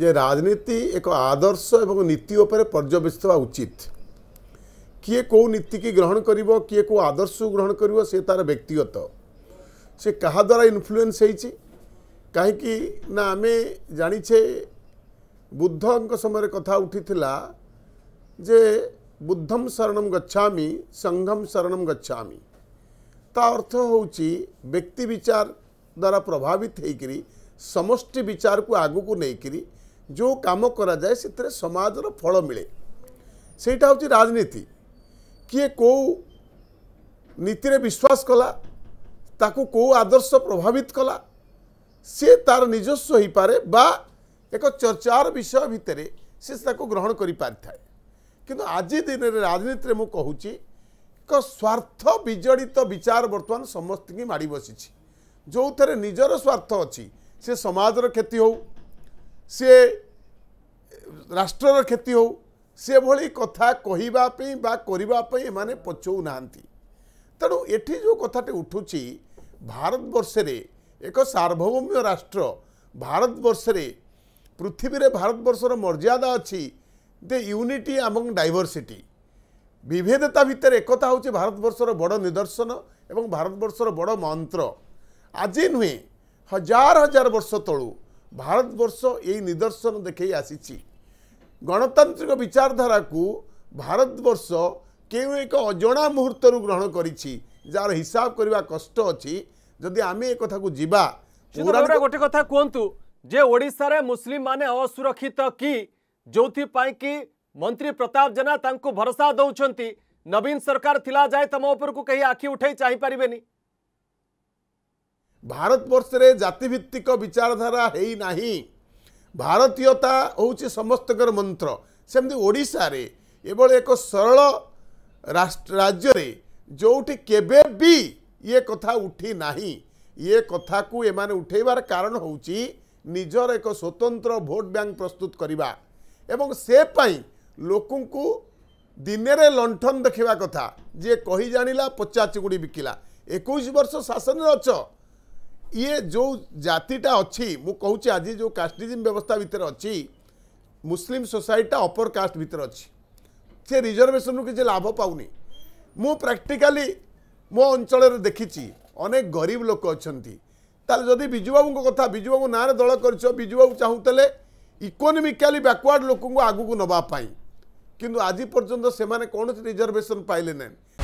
যে রাজনীতি এক আদর্শ এবং নীতি উপরে পর্যবেসিত হওয়া উচিত কিয়ে কেউ নীতিকে গ্রহণ করব কিয়ে কেউ আদর্শ গ্রহণ করব সে তার ব্যক্তিগত সে কাহা দ্বারা ইনফ্লুয়েন্স হয়েছি কাহি না আমি জানিছে বুদ্ধঙ্ক সময় কথা উঠি যে বুদ্ধম শরণম গচ্ছামি সংঘম শরণম গচ্ছামি তা অর্থ হচ্ছে ব্যক্তি বিচার দ্বারা প্রভাবিত হইকি সমষ্টি বিচার কু আগুক নেইকি ଯେଉଁ କାମ କରାଯାଏ ସେଥିରେ ସମାଜର ଫଳ ମିଳେ ସେଇଟା ହେଉଛି ରାଜନୀତି କିଏ କେଉଁ ନୀତିରେ ବିଶ୍ୱାସ କଲା ତାକୁ କେଉଁ ଆଦର୍ଶ ପ୍ରଭାବିତ କଲା ସିଏ ତା'ର ନିଜସ୍ୱ ହୋଇପାରେ ବା ଏକ ଚର୍ଚ୍ଚାର ବିଷୟ ଭିତରେ ସେ ତାକୁ ଗ୍ରହଣ କରିପାରିଥାଏ କିନ୍ତୁ ଆଜି ଦିନରେ ରାଜନୀତିରେ ମୁଁ କହୁଛି ଏକ ସ୍ୱାର୍ଥ ବିଜଡ଼ିତ ବିଚାର ବର୍ତ୍ତମାନ ସମସ୍ତଙ୍କୁ ମାଡ଼ି ବସିଛି ଯେଉଁଥିରେ ନିଜର ସ୍ୱାର୍ଥ ଅଛି ସେ ସମାଜର କ୍ଷତି ହେଉ সে রাষ্ট্রর ক্ষতি হোক সেভাবে কথা কহবা বা করা এমানে পচাউ না তেমন এটি যে কথাটি উঠুছি ভারতবর্ষের এক সার্বভৌম্য রাষ্ট্র ভারতবর্ষের পৃথিবীর ভারতবর্ষর মর্যাদা অছি যে ইউনিটি এবং ডাইভরসিটি বিভেদতা ভিতরে একতা হচ্ছে ভারতবর্ষর বড় নিদর্শন এবং ভারতবর্ষর বড় মন্ত্র আজি নুহে হাজার হাজার বর্ষ তলু ভারতবর্ষ এই নিদর্শন দেখেই আসিছি গণতান্ত্রিক বিচারধারাকু ভারতবর্ষ কেউ এক অজনা মুহূর্তর গ্রহণ করেছি যার হিসাব করা কষ্ট অছি যদি আমি এ কথা যা গোটে কথা কুহতু যে ওড়শার মুসলিম মানে অসুরক্ষিত কি ଯେଉଁଥିପାଇଁ କି ମନ୍ତ୍ରୀ ପ୍ରତାପ ଜେନା ତାଙ୍କୁ ଭରସା ଦେଉଛନ୍ତି ନବୀନ ସରକାର ଥିଲା ଯାଏ ତମ ଉପରକୁ କେହି ଆଖି ଉଠାଇ ଚାହିଁପାରିବେନି ଭାରତବର୍ଷରେ ଜାତିଭିତ୍ତିକ ବିଚାରଧାରା ହେଇନାହିଁ ଭାରତୀୟତା ହେଉଛି ସମସ୍ତଙ୍କର ମନ୍ତ୍ର ସେମିତି ଓଡ଼ିଶାରେ ଏଭଳି ଏକ ସରଳ ରାଜ୍ୟରେ ଯେଉଁଠି କେବେ ବି ଇଏ କଥା ଉଠି ନାହିଁ ଇଏ କଥାକୁ ଏମାନେ ଉଠେଇବାର କାରଣ ହେଉଛି ନିଜର ଏକ ସ୍ୱତନ୍ତ୍ର ଭୋଟ ବ୍ୟାଙ୍କ ପ୍ରସ୍ତୁତ କରିବା ଏବଂ ସେ ପାଇଁ ଲୋକଙ୍କୁ ଦିନରେ ଲଣ୍ଠନ ଦେଖିବା କଥା ଯିଏ କହି ଜାଣିଲା ପଚାଚିଗୁଡ଼ି ବିକିଲା ଏକୋଇଶ ବର୍ଷ ଶାସନରେ ଅଛ ଇଏ ଯେଉଁ ଜାତିଟା ଅଛି ମୁଁ କହୁଛି ଆଜି ଯେଉଁ କାଷ୍ଟିଜିମ୍ ବ୍ୟବସ୍ଥା ଭିତରେ ଅଛି ମୁସଲିମ୍ ସୋସାଇଟିଟା ଅପର କାଷ୍ଟ ଭିତରେ ଅଛି ସେ ରିଜର୍ଭେସନରୁ କିଛି ଲାଭ ପାଉନି ମୁଁ ପ୍ରାକ୍ଟିକାଲି ମୋ ଅଞ୍ଚଳରେ ଦେଖିଛି ଅନେକ ଗରିବ ଲୋକ ଅଛନ୍ତି ତାହେଲେ ଯଦି ବିଜୁବାବୁଙ୍କ କଥା ବିଜୁବାବୁ ନାଁରେ ଦଳ କରିଛ ବିଜୁବାବୁ ଚାହୁଁଥିଲେ ଇକୋନୋମିକାଲି ବ୍ୟାକୱାର୍ଡ଼ ଲୋକଙ୍କୁ ଆଗକୁ ନେବା ପାଇଁ କିନ୍ତୁ ଆଜି ପର୍ଯ୍ୟନ୍ତ ସେମାନେ କୌଣସି ରିଜର୍ଭେସନ୍ ପାଇଲେ ନାହିଁ